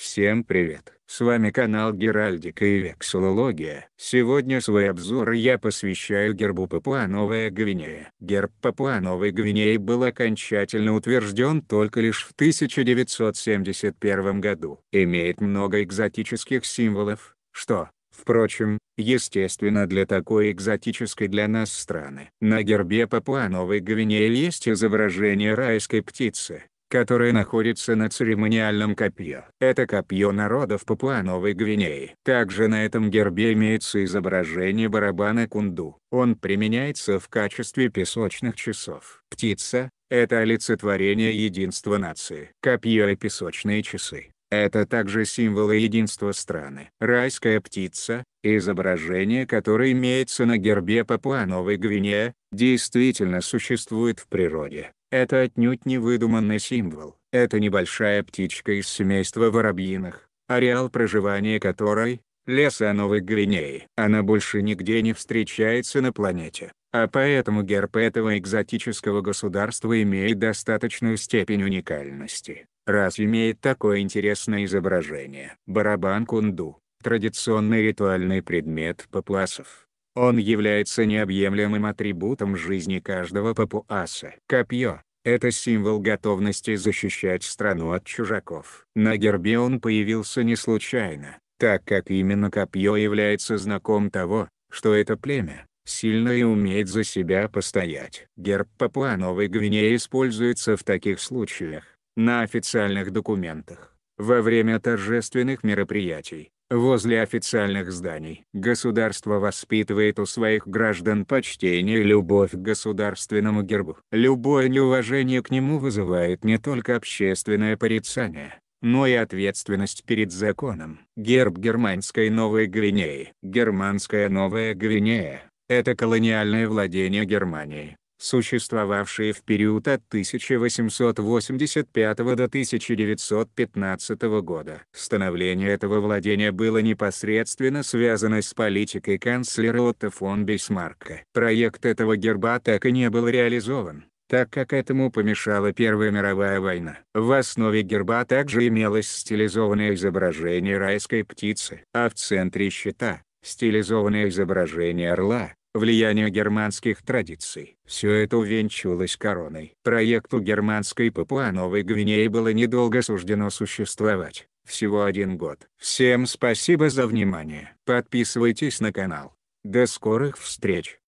Всем привет! С вами канал Геральдика и Вексилология. Сегодня свой обзор я посвящаю гербу Папуа-Новая Гвинея. Герб Папуа-Новой Гвинеи был окончательно утвержден только лишь в 1971 году. Имеет много экзотических символов, что, Впрочем, естественно для такой экзотической для нас страны. На гербе Папуа-Новой Гвинеи есть изображение райской птицы, которое находится на церемониальном копье. Это копье народов Папуа-Новой Гвинеи. Также на этом гербе имеется изображение барабана кунду. Он применяется в качестве песочных часов. Птица – это олицетворение единства нации. Копье и песочные часы. Это также символы единства страны. Райская птица, изображение которое имеется на гербе Папуа-Новой Гвинеи, действительно существует в природе. Это отнюдь не выдуманный символ. Это небольшая птичка из семейства воробьиных, ареал проживания которой – леса Новой Гвинеи. Она больше нигде не встречается на планете, а поэтому герб этого экзотического государства имеет достаточную степень уникальности, раз имеет такое интересное изображение. Барабан кунду – традиционный ритуальный предмет папуасов. Он является необъемлемым атрибутом жизни каждого папуаса. Копье – это символ готовности защищать страну от чужаков. На гербе он появился не случайно, так как именно копье является знаком того, что это племя, сильно и умеет за себя постоять. Герб Папуа-Новой Гвинеи используется в таких случаях, на официальных документах, во время торжественных мероприятий, Возле официальных зданий государство воспитывает у своих граждан почтение и любовь к государственному гербу. Любое неуважение к нему вызывает не только общественное порицание, но и ответственность перед законом. Герб Германской Новой Гвинеи Германская Новая Гвинея – это колониальное владение Германии, существовавшие в период от 1885 до 1915 года. Становление этого владения было непосредственно связано с политикой канцлера Отто фон Бисмарка. Проект этого герба так и не был реализован так как этому помешала Первая мировая война. В основе герба также имелось стилизованное изображение райской птицы, а в центре щита — стилизованное изображение орла, Влияние германских традиций. Все это увенчивалось короной. Проекту германской Папуа-Новой Гвинеи было недолго суждено существовать, всего один год. Всем спасибо за внимание. Подписывайтесь на канал. До скорых встреч!